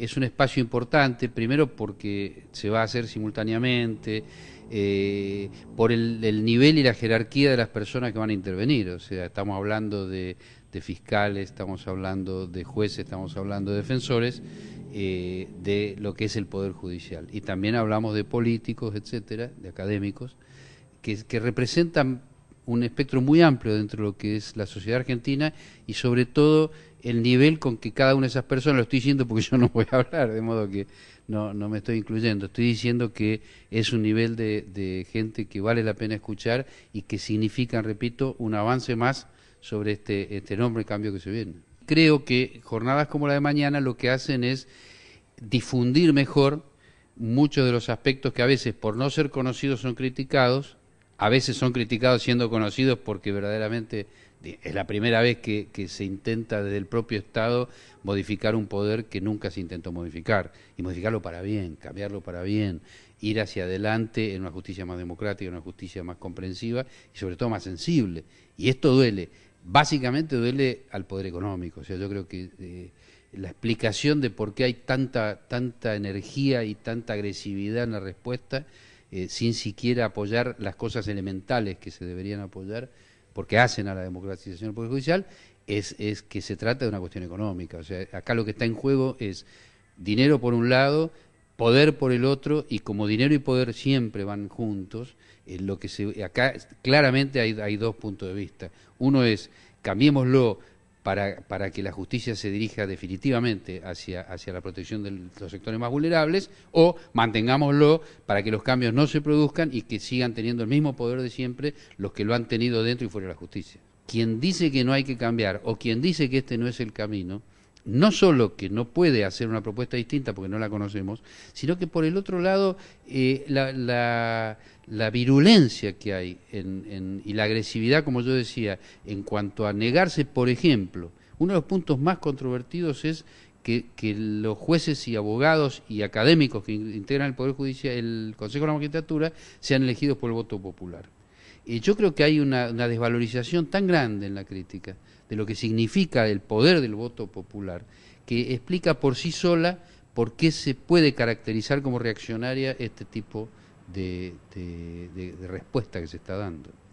es un espacio importante, primero porque se va a hacer simultáneamente, eh, por el, nivel y la jerarquía de las personas que van a intervenir. O sea, estamos hablando de, fiscales, estamos hablando de jueces, estamos hablando de defensores, eh, de lo que es el Poder Judicial. Y también hablamos de políticos, etcétera, de académicos, que representan un espectro muy amplio dentro de lo que es la sociedad argentina y sobre todo el nivel con que cada una de esas personas, lo estoy diciendo porque yo no voy a hablar, de modo que no, no me estoy incluyendo, estoy diciendo que es un nivel de, gente que vale la pena escuchar y que significan, repito, un avance más sobre este, este enorme cambio que se viene. Creo que jornadas como la de mañana lo que hacen es difundir mejor muchos de los aspectos que a veces por no ser conocidos son criticados, a veces son criticados siendo conocidos porque verdaderamente es la primera vez que, se intenta desde el propio Estado modificar un poder que nunca se intentó modificar, y modificarlo para bien, cambiarlo para bien, ir hacia adelante en una justicia más democrática, en una justicia más comprensiva y sobre todo más sensible. Y esto duele, básicamente duele al poder económico, o sea, yo creo que... Eh, la explicación de por qué hay tanta, tanta energía y tanta agresividad en la respuesta eh, sin siquiera apoyar las cosas elementales que se deberían apoyar, porque hacen a la democratización del Poder Judicial, es, es que se trata de una cuestión económica. O sea, acá lo que está en juego es dinero por un lado, poder por el otro, y como dinero y poder siempre van juntos, eh, lo que se, acá claramente hay, hay dos puntos de vista. Uno es, cambiémoslo para, para, que la justicia se dirija definitivamente hacia, hacia la protección de los sectores más vulnerables o mantengámoslo para que los cambios no se produzcan y que sigan teniendo el mismo poder de siempre los que lo han tenido dentro y fuera de la justicia. Quien dice que no hay que cambiar o quien dice que este no es el camino, no solo que no puede hacer una propuesta distinta porque no la conocemos, sino que por el otro lado eh, la, virulencia que hay y la agresividad, como yo decía, en cuanto a negarse, por ejemplo, uno de los puntos más controvertidos es que, los jueces y abogados y académicos que integran el Poder Judicial, el Consejo de la Magistratura, sean elegidos por el voto popular. Y yo creo que hay una, desvalorización tan grande en la crítica de lo que significa el poder del voto popular, que explica por sí sola por qué se puede caracterizar como reaccionaria este tipo de respuesta que se está dando.